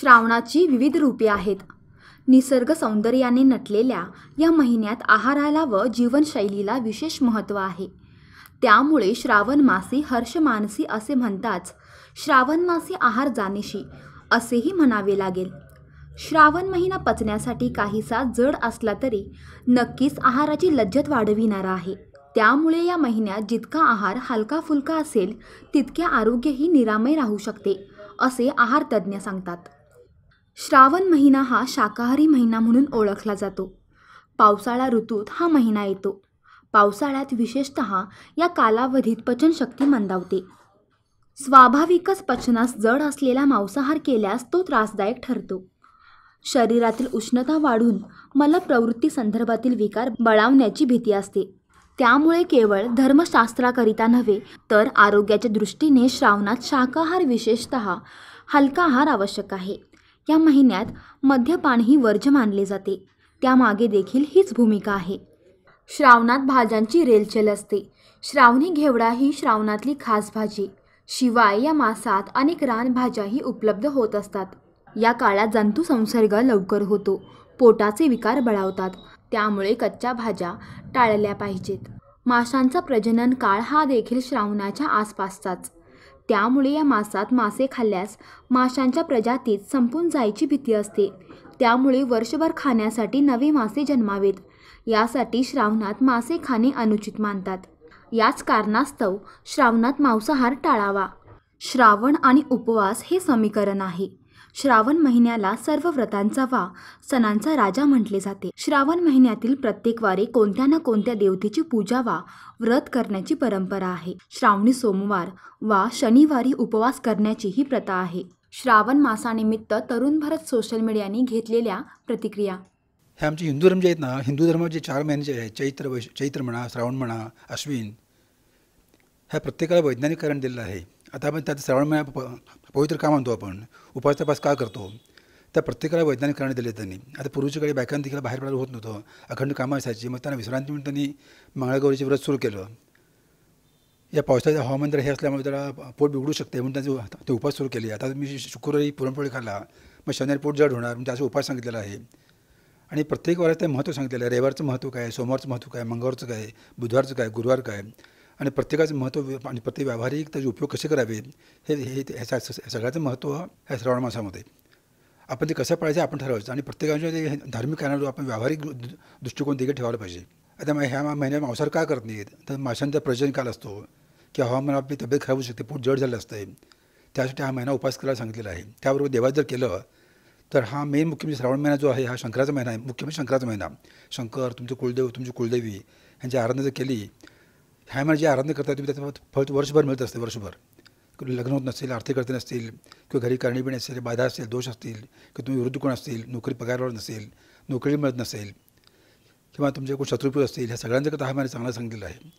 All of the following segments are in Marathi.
श्रावणाची विविध रूपे आहेत निसर्ग सौंदर्याने नटलेल्या या महिन्यात आहाराला व जीवनशैलीला विशेष महत्त्व आहे त्यामुळे श्रावण मासी हर्ष मानसी असे म्हणताच श्रावण मासी आहार जाणेशी असेही म्हणावे लागेल श्रावण महिना पचण्यासाठी काहीसा जड असला तरी नक्कीच आहाराची लज्जत वाढविणारा आहे त्यामुळे या महिन्यात जितका आहार हलका फुलका असेल तितके आरोग्यही निरामय राहू शकते असे आहार तज्ज्ञ सांगतात श्रावण महिना हा शाकाहारी महिना म्हणून ओळखला जातो पावसाळा ऋतूत हा महिना येतो पावसाळ्यात विशेषत या कालावधीत पचनशक्ती मंदावते स्वाभाविकच पचनास जड असलेला मांसाहार केल्यास तो त्रासदायक ठरतो शरीरातील उष्णता वाढून मला प्रवृत्ती संदर्भातील विकार बळावण्याची भीती असते त्यामुळे केवळ धर्मशास्त्राकरिता नव्हे तर आरोग्याच्या दृष्टीने श्रावणात शाकाहार विशेषत हलका आहार आवश्यक आहे या महिन्यात ही वर्ज्य मानले जाते त्यामागे देखील हीच भूमिका आहे श्रावणात भाज्यांची रेलचेल असते श्रावणी घेवडा ही श्रावणातली खास भाजी शिवाय या मासात अनेक रानभाज्याही उपलब्ध होत असतात या काळात जंतू लवकर होतो पोटाचे विकार बळावतात त्यामुळे कच्च्या भाज्या टाळल्या पाहिजेत माशांचा प्रजनन काळ हा देखील श्रावणाच्या आसपासचाच त्यामुळे या मासात मासे खाल्ल्यास माशांच्या प्रजातीत संपून जायची भीती असते त्यामुळे वर्षभर खाण्यासाठी नवे मासे जन्मावेत यासाठी श्रावणात मासे खाणे अनुचित मानतात याच कारणास्तव श्रावणात मांसाहार टाळावा श्रावण आणि उपवास हे समीकरण आहे श्रावण महिन्याला सर्व व्रतांचा वा सणांचा राजा म्हटले जाते श्रावण महिन्यातील प्रत्येक वारे कोणत्या ना कोणत्या देवतेची पूजा वा व्रत करण्याची परंपरा आहे श्रावणी सोमवार वा शनिवारी उपवास करण्याची ही प्रथा आहे श्रावण मासानिमित्त तरुण भारत सोशल मीडियाने घेतलेल्या प्रतिक्रिया हे आमचे हिंदू धर्म जे आहेत ना हिंदू धर्माचे चार महिन्याचे आहेत चैत्र वैश चैत्र म्हणा श्रावण म्हणा अश्विन ह्या प्रत्येकाला वैज्ञानिक कारण दिलेलं आहे आता आपण त्यात श्रावण पवित्र का म्हणतो आपण उपास तपास का करतो त्या प्रत्येकाला वैज्ञानिक कारण दिले त्यांनी आता पूर्वीच्या काळी बायकांना देखील बाहेर पडायला होत नव्हतं अखंड कामं असायची मग त्यांना विश्रांती म्हणून त्यांनी मंगळागौरीचे व्रत सुरू केलं या पावसाचं हवामान जर हे असल्यामुळे त्याला पोट बिघडू शकते म्हणून त्यांचे ते उपास सुरू केले आता मी शुक्रवारी पुरणपोळी खाल्ला मग शनिवारी पोट जड होणार म्हणजे असे उपास सांगितलेला आहे आणि प्रत्येक ते महत्त्व सांगितलेलं आहे रविवारचं महत्त्व काय सोमवारचं महत्त्व काय मंगळवारचं काय बुधवारचं काय गुरुवार काय आणि प्रत्येकाचं महत्त्व आणि प्रत्येक व्यावहारिक त्याचे उपयोग कसे करावे हे हे स सगळ्याचं महत्त्व ह्या श्रावण मासामध्ये आपण ते कसं पाळायचं आपण ठरवायचं आणि प्रत्येकाच्या धार्मिक कारणावर आपण व्यावहारिक दृष्टिकोन देखील ठेवायला पाहिजे आता मग ह्या महिन्यात मांसाहार का करत नाहीत तर माशांचा प्रजन काल असतो किंवा हवामान आपली तब्येत खराब होऊ शकते पोट जड झालं असते त्यासाठी हा महिना उपास करायला सांगितलेला आहे त्याबरोबर देवा जर केलं तर हा मेन मुख्य म्हणजे श्रावण महिना जो आहे हा शंकराचा महिना आहे मुख्य म्हणजे शंकराचा महिना शंकर तुमचे कुलदेव तुमची कुलदेवी यांची आराधना जर केली ह्या जे आराधना करतात तुम्ही त्याचं फळ वर्षभर मिळत असते वर्षभर लग्न होत नसेल आर्थिक अडचणी असतील किंवा घरी कारणीबी असेल बाधा असतील दोष असतील किंवा तुम्ही विरुद्ध कोण असतील नोकरी पगारवर नसेल नोकरी मिळत नसेल किंवा तुमचे कोण शत्रुपूर असतील ह्या सगळ्यांचं कथा हा महिना चांगला आहे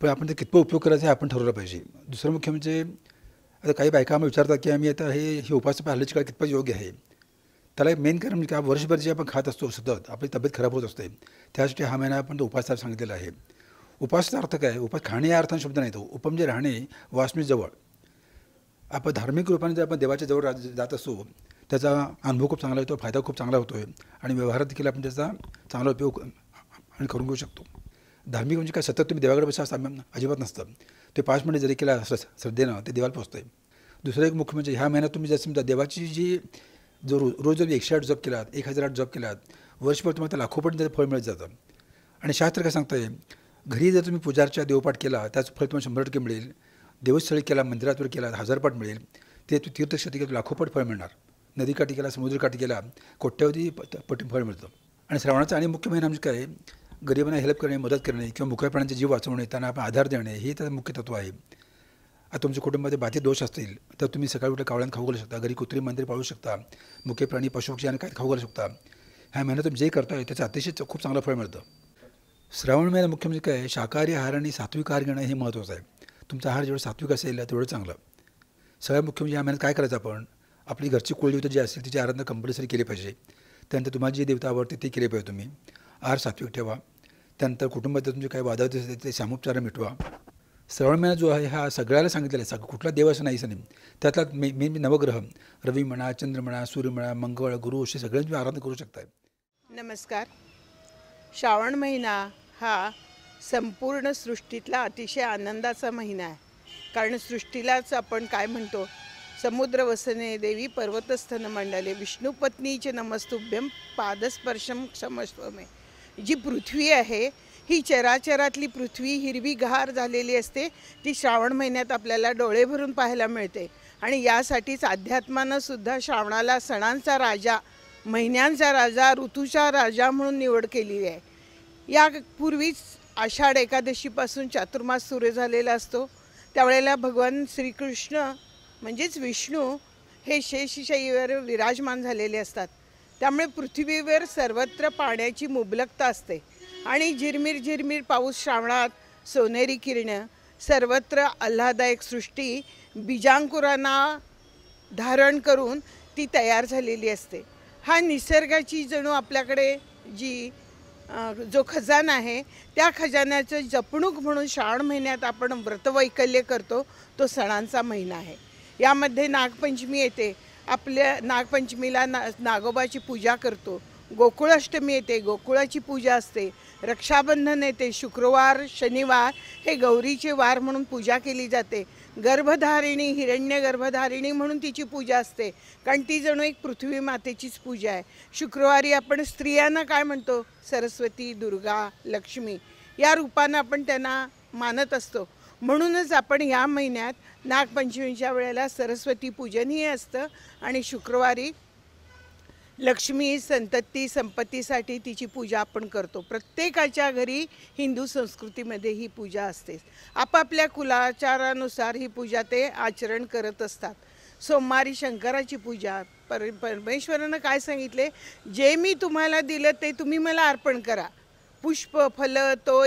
पण आपण ते कितपं उपयोग करायचा हे आपण ठरवलं पाहिजे दुसरं मुख्य म्हणजे आता काही बायका आम्ही विचारतात की आम्ही आता हे हे उपास हल्लीची काळ कितपत योग्य आहे त्याला एक मेन कारण म्हणजे का वर्षभर जे आपण खात असतो सतत आपली तब्येत खराब होत असते त्यासाठी हा महिना आपण तो उपास सांगितलेला आहे उपासचा अर्थ काय उपास खाणे या अर्थाने शब्द नाही तो उप म्हणजे राहणे वासमी आपण धार्मिक रूपाने जर आपण देवाच्या जवळ जात असू त्याचा अनुभव खूप चांगला येतो फायदा खूप चांगला होतो आहे आणि व्यवहारात देखील आपण त्याचा चांगला उपयोग आणि करून घेऊ शकतो धार्मिक म्हणजे काय सतत तुम्ही देवाकडे बसा असता अजिबात नसतं ते पाच मिनिट जरी केला श्रद्धेनं ते देवाला पोचतं आहे दुसरं एक मुख्य म्हणजे ह्या महिन्यात तुम्ही जर समजा देवाची जी जो रोज रोज जर एकशे आठ जॉब केलात एक हजार आठ जॉब केलात वर्षभर तुम्हाला लाखोपर्यंत फळ मिळत जातं आणि शास्त्र काय सांगतं आहे घरी जर तुम्ही पूजारच्या देवपाठ केला त्याच फळ तुम्हाला शंभर टक्के मिळेल देवस्थळी केला मंदिरातवर केला हजारपाठ मिळेल ते तू तीर्थक्षेत्र केला लाखोपट फळ मिळणार नदीकाठी केला समुद्रकाठी केला कोट्यावधी पट फळ मिळतं आणि श्रावणाचा आणि मुख्य महिना म्हणजे काय गरिबांना हेल्प करणे मदत करणे किंवा प्राण्यांचे जीव वाचवणे त्यांना आपण आधार देणे हे त्याचं मुख्य तत्व आहे आता तुमच्या कुटुंबामध्ये बाधित दोष असतील तर तुम्ही सकाळी उठल्या कावळ्यात खाऊ घालू शकता घरी कुत्री मंदिर पाळू शकता मुख्य प्राणी पशुपक्षी आणि काय खाऊ घालू शकता ह्या महिन्यात तुम्ही जे करताय त्याचं अतिशय खूप चांगलं फळ मिळतं श्रावण महिना मुख्य म्हणजे काय शाकाहारी आहार आणि सात्विक आहार घेणं हे महत्त्वाचं आहे तुमचा आहार जेवढं सात्विक असेल तेवढं चांगलं सगळ्यात मुख्य म्हणजे या महिन्यात काय करायचं आपण आपली घरची कुळदेवता जी असेल तिची आराधना कंपल्सरी केली पाहिजे त्यानंतर तुम्हाला जी देवता आवडते ती केले पाहिजे तुम्ही आहार सात्विक ठेवा त्यानंतर कुटुंबात तुमचे काही वादा असते ते सामोपचार मिटवा श्रावण महिना जो आहे हा सगळ्याला सांगितलेला आहे सग कुठला देव असं नाही सनी त्यातला मे मेन म्हणजे नवग्रह रवी म्हणा चंद्र म्हणा सूर्य म्हणा मंगळ गुरु असे सगळ्यांची आराधना करू शकताय नमस्कार श्रावण महिना हा संपूर्ण सृष्टीतला अतिशय आनंदाचा महिना आहे कारण सृष्टीलाच आपण काय म्हणतो समुद्र वसने देवी पर्वतस्थन मंडले विष्णुपत्नीचे नमस्तुभ्यम पादस्पर्शम क्षमस्वमे जी पृथ्वी आहे ही चराचरातली पृथ्वी हिरवी घार झालेली असते ती श्रावण महिन्यात आपल्याला डोळे भरून पाहायला मिळते आणि यासाठीच अध्यात्मानं सुद्धा श्रावणाला सणांचा राजा महिन्यांचा राजा ऋतूचा राजा म्हणून निवड केली आहे यापूर्वीच आषाढ एकादशीपासून चातुर्मास सुरू झालेला असतो त्यावेळेला भगवान श्रीकृष्ण म्हणजेच विष्णू हे शेषशाहीवर विराजमान झालेले असतात त्यामुळे पृथ्वीवर सर्वत्र पाण्याची मुबलकता असते आणि झिरमिर झिरमिर पाऊस श्रावणात सोनेरी किरणं सर्वत्र आल्हादायक सृष्टी बीजांकुरांना धारण करून ती तयार झालेली असते हा निसर्गाची जणू आपल्याकडे जी जो खजाना आहे त्या खजान्याचं जपणूक म्हणून श्रावण महिन्यात आपण व्रतवैकल्य करतो तो सणांचा महिना आहे यामध्ये नागपंचमी येते आपल्या नागपंचमीला ना नागोबाची पूजा करतो गोकुळाष्टमी येते गोकुळाची पूजा असते रक्षाबंधन येते शुक्रवार शनिवार हे गौरीचे वार म्हणून पूजा केली जाते गर्भधारिणी हिरण्य गर्भधारिणी म्हणून तिची पूजा असते कारण ती जणू एक पृथ्वी मातेचीच पूजा आहे शुक्रवारी आपण स्त्रियांना काय म्हणतो सरस्वती दुर्गा लक्ष्मी या रूपानं आपण त्यांना मानत असतो म्हणूनच आपण या महिन्यात नागपंचमीच्या वेळेला सरस्वती पूजनही असतं आणि शुक्रवारी लक्ष्मी संतती संपत्तीसाठी तिची पूजा आपण करतो प्रत्येकाच्या घरी हिंदू संस्कृतीमध्ये ही पूजा असते आपापल्या कुलाचारानुसार ही पूजा ते आचरण करत असतात सोमवारी शंकराची पूजा पर परमेश्वरानं काय सांगितले जे मी तुम्हाला दिलं ते तुम्ही मला अर्पण करा पुष्प फल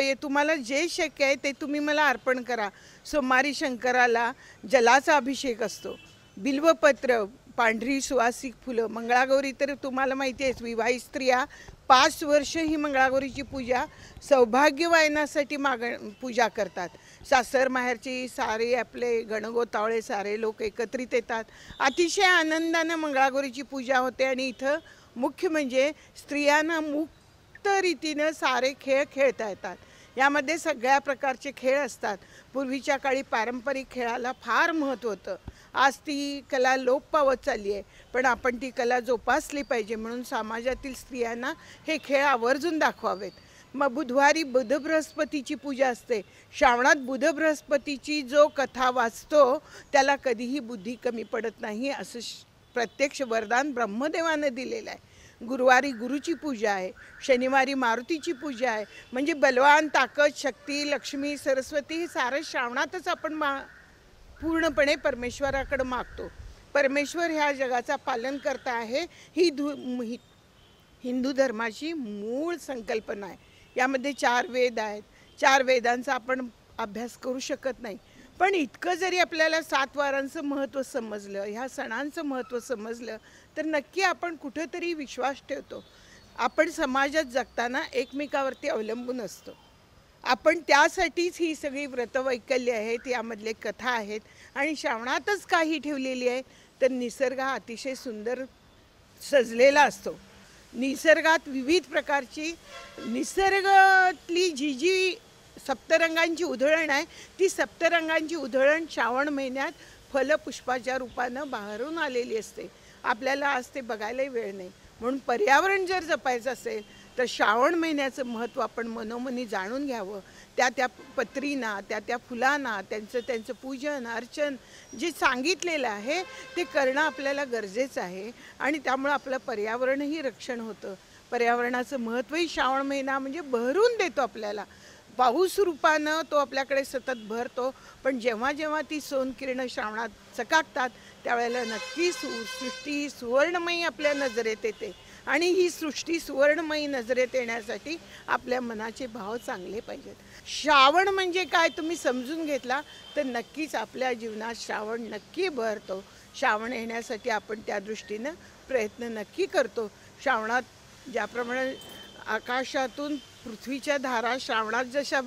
ये तुम्हाला जे शक्य आहे ते तुम्ही मला अर्पण करा सोमवारी शंकराला जलाचा अभिषेक असतो बिल्वपत्र पांढरी सुवासिक फुलं मंगळागौरी तर तुम्हाला माहिती आहेच विवाहित स्त्रिया पाच वर्ष ही मंगळागौरीची पूजा सौभाग्यवायनासाठी माग पूजा करतात सासर माहेरची सारे आपले गणगोतावळे सारे लोक एकत्रित येतात अतिशय आनंदानं मंगळागौरीची पूजा होते आणि इथं मुख्य म्हणजे स्त्रियांना मुक्त रीतीनं सारे खेळ खेळता येतात यामध्ये सगळ्या प्रकारचे खेळ असतात पूर्वीच्या काळी पारंपरिक खेळाला फार महत्त्व होतं आज ती कला लोप पावत चालली आहे पण आपण ती कला जोपासली पाहिजे म्हणून समाजातील स्त्रियांना हे खेळ आवर्जून दाखवावेत मग बुधवारी बुध बृहस्पतीची पूजा असते श्रावणात बुध बृहस्पतीची जो कथा वाचतो त्याला कधीही बुद्धी कमी पडत नाही असं प्रत्यक्ष वरदान ब्रह्मदेवानं दिलेलं आहे गुरुवारी गुरुची पूजा आहे शनिवारी मारुतीची पूजा आहे म्हणजे बलवान ताकद शक्ती लक्ष्मी सरस्वती हे सारं श्रावणातच आपण मा पूर्णपणे परमेश्वराकडं मागतो परमेश्वर ह्या जगाचा पालन करता आहे ही धु हिंदू धर्माची मूळ संकल्पना आहे यामध्ये चार वेद आहेत चार वेदांचा आपण अभ्यास करू शकत नाही पण इतकं जरी आपल्याला सात वारांचं महत्त्व समजलं ह्या सणांचं महत्त्व समजलं तर नक्की आपण कुठंतरी विश्वास ठेवतो आपण समाजात जगताना एकमेकावरती अवलंबून असतो आपण त्यासाठीच ही सगळी व्रतवैकल्य आहेत यामधले कथा आहेत आणि श्रावणातच काही ठेवलेली आहे तर निसर्ग हा अतिशय सुंदर सजलेला असतो निसर्गात विविध प्रकारची निसर्गातली जी जी सप्तरंगांची उधळण आहे ती सप्तरंगांची उधळण श्रावण महिन्यात फलपुष्पाच्या रूपानं बाहेरून आलेली असते आपल्याला आज ते बघायलाही वेळ नाही म्हणून पर्यावरण जर जपायचं असेल तर श्रावण महिन्याचं महत्त्व आपण मनोमनी जाणून घ्यावं त्या त्या पत्रींना त्या त्या फुलांना त्यांचं त्यांचं पूजन अर्चन जे सांगितलेलं आहे ते करणं आपल्याला गरजेचं आहे आणि त्यामुळं आपलं पर्यावरणही रक्षण होतं पर्यावरणाचं महत्त्वही श्रावण महिना म्हणजे भरून देतो आपल्याला पाऊस रूपानं तो आपल्याकडे सतत भरतो पण जेव्हा जेव्हा ती सोनकिरणं श्रावणात चकाकतात त्यावेळेला नक्कीच सृष्टी सुवर्णमयी आपल्या नजरेत येते आणि ही सृष्टी सुवर्णमयी नजरेत येण्यासाठी आपल्या मनाचे भाव चांगले पाहिजेत श्रावण म्हणजे काय तुम्ही समजून घेतला तर नक्कीच आपल्या जीवनात श्रावण नक्की भरतो श्रावण येण्यासाठी आपण त्या दृष्टीनं प्रयत्न नक्की करतो श्रावणात ज्याप्रमाणे आकाशातून पृथ्वीच्या धारा श्रावणात जशा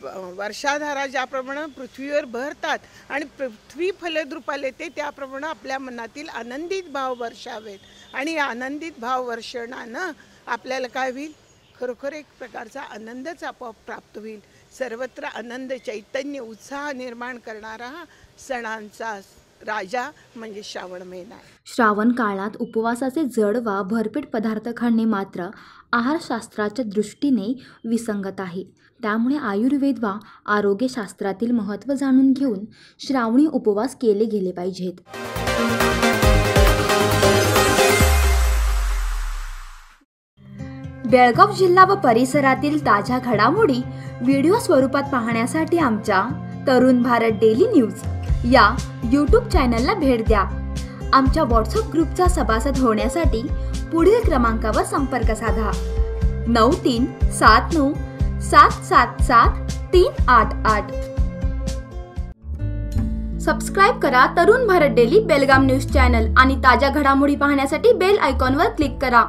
वर्षाधारा ज्याप्रमाणे पृथ्वीवर भरतात आणि पृथ्वी फलद्रुपाला येते त्याप्रमाणे आपल्या मनातील आनंदित भाव वर्षावेत आणि आनंदित भाव वर्षणानं आपल्याला काय होईल खरोखर एक प्रकारचा आनंदच आपोआप प्राप्त होईल सर्वत्र आनंद चैतन्य उत्साह निर्माण करणारा हा सणांचा राजा म्हणजे श्रावण महिना श्रावण काळात उपवासाचे जड वा भरपेट पदार्थ खाणे मात्र आहारशास्त्राच्या दृष्टीने विसंगत आहे त्यामुळे आयुर्वेद वा आरोग्यशास्त्रातील महत्त्व जाणून घेऊन श्रावणी उपवास केले गेले पाहिजेत बेळगाव जिल्हा व परिसरातील ताज्या घडामोडी व्हिडिओ स्वरूपात पाहण्यासाठी आमच्या तरुण भारत डेली न्यूज या यूट्यूब चॅनलला भेट द्या आमच्या व्हॉट्सअप ग्रुपचा सभासद होण्यासाठी पुढील क्रमांकावर संपर्क साधा नऊ तीन सात नऊ सात सात सात तीन आठ आठ सबस्क्राईब करा Tarun Bharat daily Belgaum news channel आणि ताज्या घडामोडी पाहण्यासाठी बेल आयकॉनवर क्लिक करा